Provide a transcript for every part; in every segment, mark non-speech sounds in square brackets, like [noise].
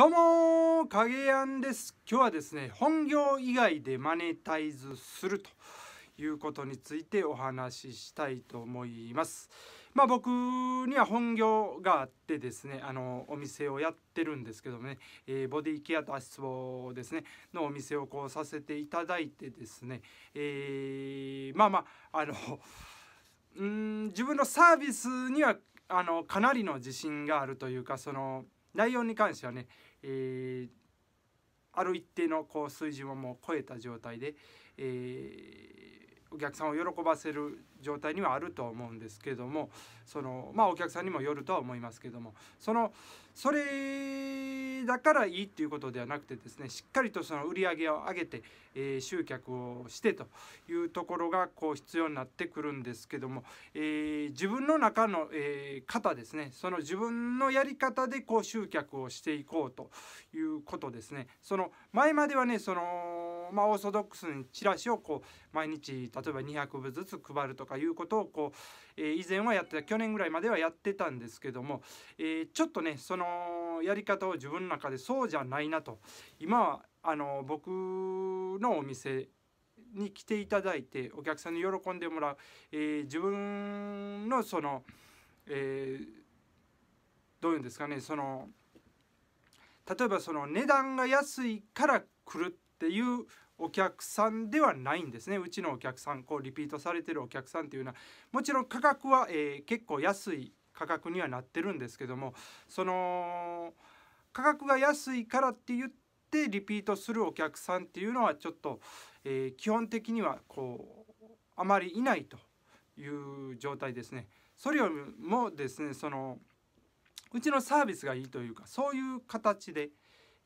どうも影やんです今日はですね本業以外でマネタイズするということについてお話ししたいと思いますまあ僕には本業があってですねあのお店をやってるんですけどもね、えー、ボディケアと足つぼですねのお店をこうさせていただいてですね、えー、まあまああの [laughs] うん自分のサービスにはあのかなりの自信があるというかその内容に関してはねえー、ある一定のこう水準をもう超えた状態で、えー、お客さんを喜ばせる状態にはあると思うんですけどもそのまあお客さんにもよるとは思いますけどもそのそれだからいいっていうことではなくてですねしっかりとその売り上げを上げて、えー、集客をしてというところがこう必要になってくるんですけども、えー、自分の中の、えー、方ですねその自分のやり方でこう集客をしていこうということですね。その前まではねそのまあ、オーソドックスにチラシをこう毎日例えば200部ずつ配るとかいうことをこう、え以前はやってた去年ぐらいまではやってたんですけども、えちょっとねそのやり方を自分の中でそうじゃないなと今はあの僕のお店に来ていただいてお客さんに喜んでもらう、えー、自分のその、えー、どういうんですかねその例えばその値段が安いから来るっていうお客さんではないんですねうちのお客さんこうリピートされてるお客さんっていうのはもちろん価格は、えー、結構安い価格にはなってるんですけどもその価格が安いからって言ってリピートするお客さんっていうのはちょっと、えー、基本的にはこうあまりいないという状態ですね。それよりもですねそのうちのサービスがいいというかそういう形で、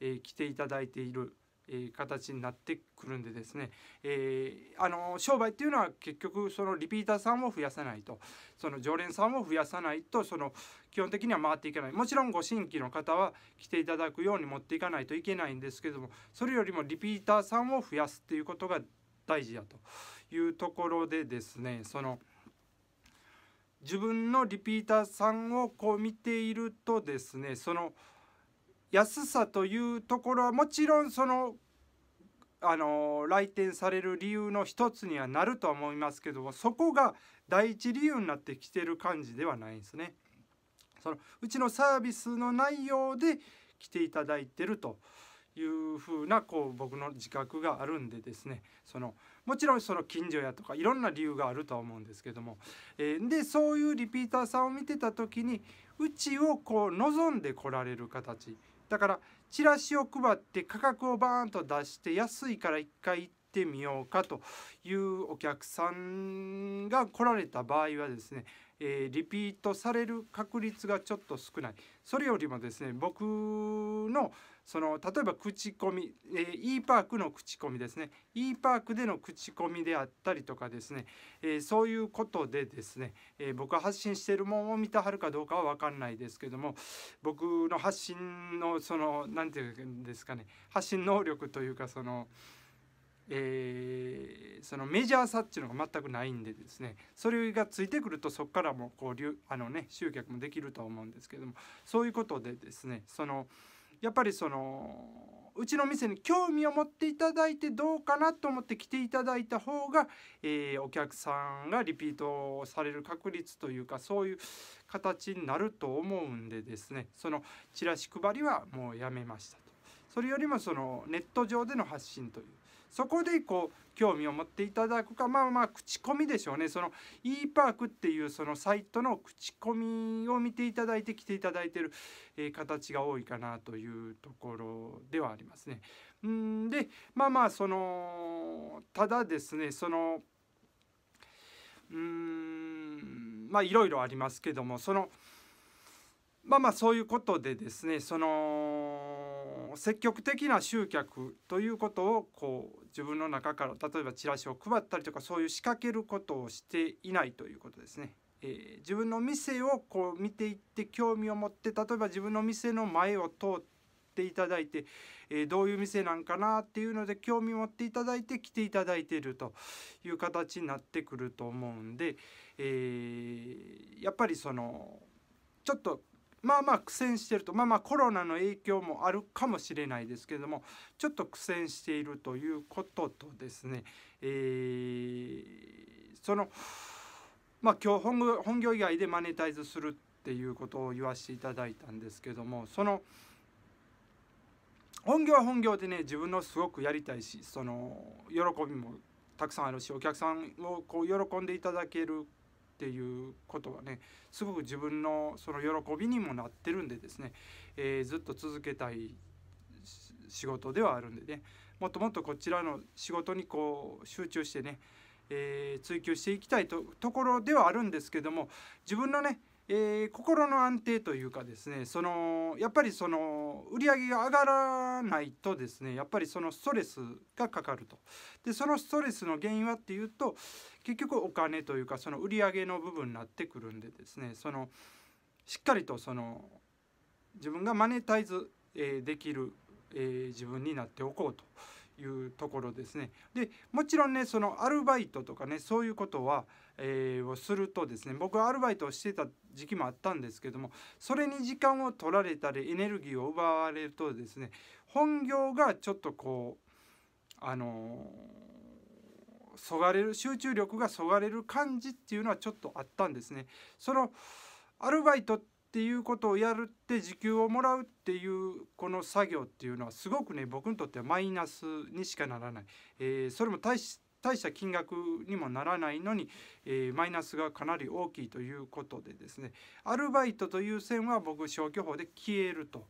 えー、来ていただいているえ形になってくるんでですね、えー、あの商売っていうのは結局そのリピーターさんを増やさないとその常連さんを増やさないとその基本的には回っていけないもちろんご新規の方は来ていただくように持っていかないといけないんですけどもそれよりもリピーターさんを増やすっていうことが大事だというところでですねその自分のリピーターさんをこう見ているとですねその安さというところはもちろんそのあの来店される理由の一つにはなるとは思いますけどもそこが第一理由になってきてる感じではないんですね。そのうちのサービスの内容で来ていただいてるというふうなこう僕の自覚があるんでですねそのもちろんその近所やとかいろんな理由があるとは思うんですけども、えー、でそういうリピーターさんを見てた時にうちをこう望んで来られる形だからチラシを配って価格をバーンと出して安いから1回ってみようかというお客さんが来られた場合はですね、えー、リピートされる確率がちょっと少ないそれよりもですね僕のその例えば口コミ、えー、e パークの口コミですね e パークでの口コミであったりとかですね、えー、そういうことでですね、えー、僕は発信してるものを見たはるかどうかは分かんないですけども僕の発信のその何て言うんですかね発信能力というかその。えー、そのメジャーさっていうのが全くないんでですねそれがついてくるとそこからもこうあの、ね、集客もできると思うんですけどもそういうことでですねそのやっぱりそのうちの店に興味を持っていただいてどうかなと思って来ていただいた方が、えー、お客さんがリピートされる確率というかそういう形になると思うんでですねそのチラシ配りはもうやめましたと。それよりもそのネット上での発信というそこでこう興味を持っていただくかまあまあ口コミでしょうねその e パークっていうそのサイトの口コミを見ていただいて来ていただいてる、えー、形が多いかなというところではありますね。うんでまあまあそのただですねそのうんまあいろいろありますけどもその。まあまあそういうことでですねその積極的な集客ということをこう自分の中から例えばチラシを配ったりとかそういう仕掛けることをしていないということですね。え自分の店をこう見ていって興味を持って例えば自分の店の前を通っていただいて、えどういう店なんかなっていうので興味を持っていただいて来ていただいているという形になってくると思うんで、えやっぱりそのちょっとまあまあ苦戦してるとまあまあコロナの影響もあるかもしれないですけどもちょっと苦戦しているということとですね、えー、そのまあ今日本業本業以外でマネタイズするっていうことを言わせていただいたんですけどもその本業は本業でね自分のすごくやりたいしその喜びもたくさんあるしお客さんをこう喜んでいただけるっていうことはねすごく自分のその喜びにもなってるんでですね、えー、ずっと続けたい仕事ではあるんでねもっともっとこちらの仕事にこう集中してね、えー、追求していきたいとところではあるんですけども自分のねえー、心の安定というかですねそのやっぱりその売り上げが上がらないとですねやっぱりそのストレスがかかるとでそのストレスの原因はっていうと結局お金というかその売り上げの部分になってくるんでですねそのしっかりとその自分がマネタイズ、えー、できる、えー、自分になっておこうというところですね。でもちろんねそのアルバイトとかねそういうことは、えー、をするとですね僕はアルバイトをしてた時期もあったんですけどもそれに時間を取られたりエネルギーを奪われるとですね本業がちょっとこうあのー、そがれる集中力がそがれる感じっていうのはちょっとあったんですね。そのアルバイトっっていうことをやるって時給をもらうっていうこの作業っていうのはすごくね僕にとってはマイナスにしかならない、えー、それも大した金額にもならないのに、えー、マイナスがかなり大きいということでですねアルバイトという線は僕消去法で消えると。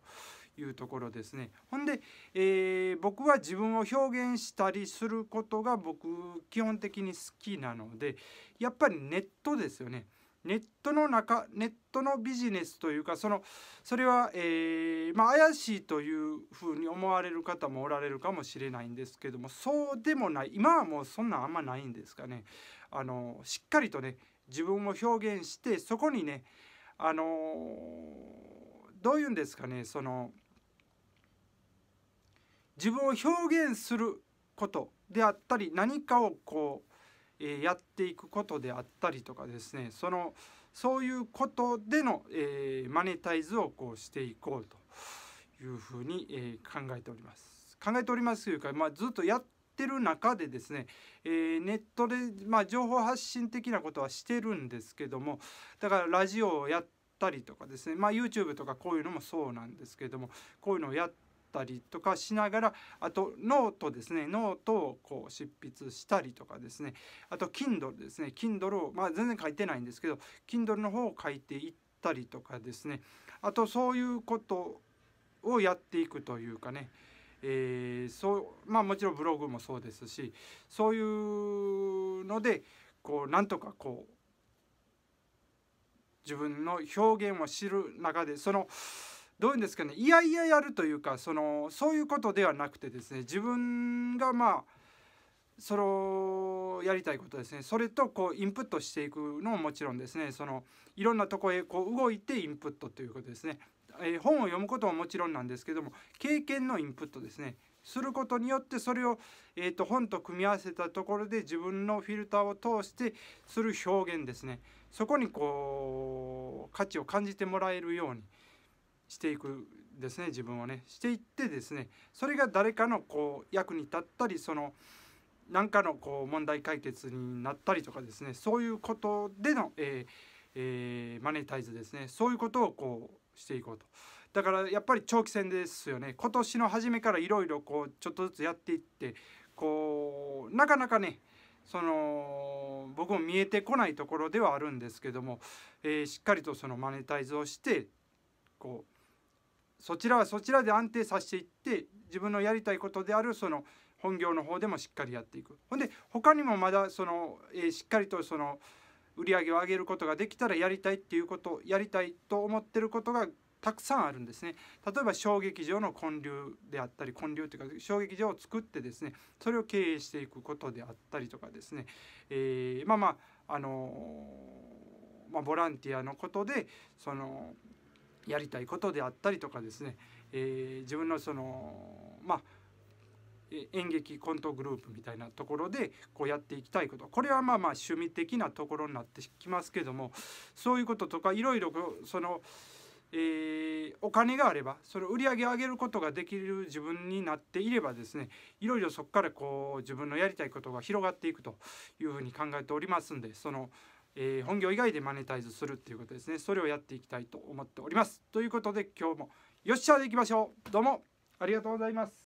いうところですね。ほんで、えー、僕は自分を表現したりすることが僕基本的に好きなのでやっぱりネットですよね。ネットの中ネットのビジネスというかそのそれは、えーまあ、怪しいというふうに思われる方もおられるかもしれないんですけどもそうでもない今はもうそんなんあんまないんですかねあのしっかりとね自分を表現してそこにねあのどういうんですかねその自分を表現することであったり何かをこうえやっていくことであったりとかですねそのそういうことでの、えー、マネタイズをこうしていこうというふうに、えー、考えております。考えておりますというか、まあ、ずっとやってる中でですね、えー、ネットで、まあ、情報発信的なことはしてるんですけどもだからラジオをやったりとかですね、まあ、YouTube とかこういうのもそうなんですけどもこういうのをやってったりとかしながらあとノートですねノートをこう執筆したりとかですねあと Kindle ですね Kindle を、まあ、全然書いてないんですけど Kindle の方を書いていったりとかですねあとそういうことをやっていくというかねえー、そうまあもちろんブログもそうですしそういうのでこうなんとかこう自分の表現を知る中でそのどういうんですかねいやいややるというかそのそういうことではなくてですね自分がまあそのやりたいことですねそれとこうインプットしていくのももちろんですねそのいろんなとこへこう動いてインプットということですね、えー、本を読むことももちろんなんですけども経験のインプットですねすることによってそれを、えー、と本と組み合わせたところで自分のフィルターを通してする表現ですねそこにこう価値を感じてもらえるように。していくですね自分をねしていってですねそれが誰かのこう役に立ったりその何かのこう問題解決になったりとかですねそういうことでの、えーえー、マネタイズですねそういうことをこうしていこうと。だからやっぱり長期戦ですよね今年の初めからいろいろこうちょっとずつやっていってこうなかなかねその僕も見えてこないところではあるんですけども、えー、しっかりとそのマネタイズをしてこうそちらはそちらで安定させていって自分のやりたいことであるその本業の方でもしっかりやっていくほんで他にもまだその、えー、しっかりとその売り上げを上げることができたらやりたいっていうことやりたいと思ってることがたくさんあるんですね例えば小劇場の建立であったり建立というか小劇場を作ってですねそれを経営していくことであったりとかですね、えー、まあまああのー、まあ、ボランティアのことでそのやりたいことであったりとかですね、えー、自分のそのまあ演劇コントグループみたいなところでこうやっていきたいことこれはまあまあ趣味的なところになってきますけどもそういうこととかいろいろその、えー、お金があればその売り上げ上げることができる自分になっていればですねいろいろそこからこう自分のやりたいことが広がっていくというふうに考えておりますんでそのえー、本業以外でマネタイズするっていうことですねそれをやっていきたいと思っておりますということで今日もよっしゃでいきましょうどうもありがとうございます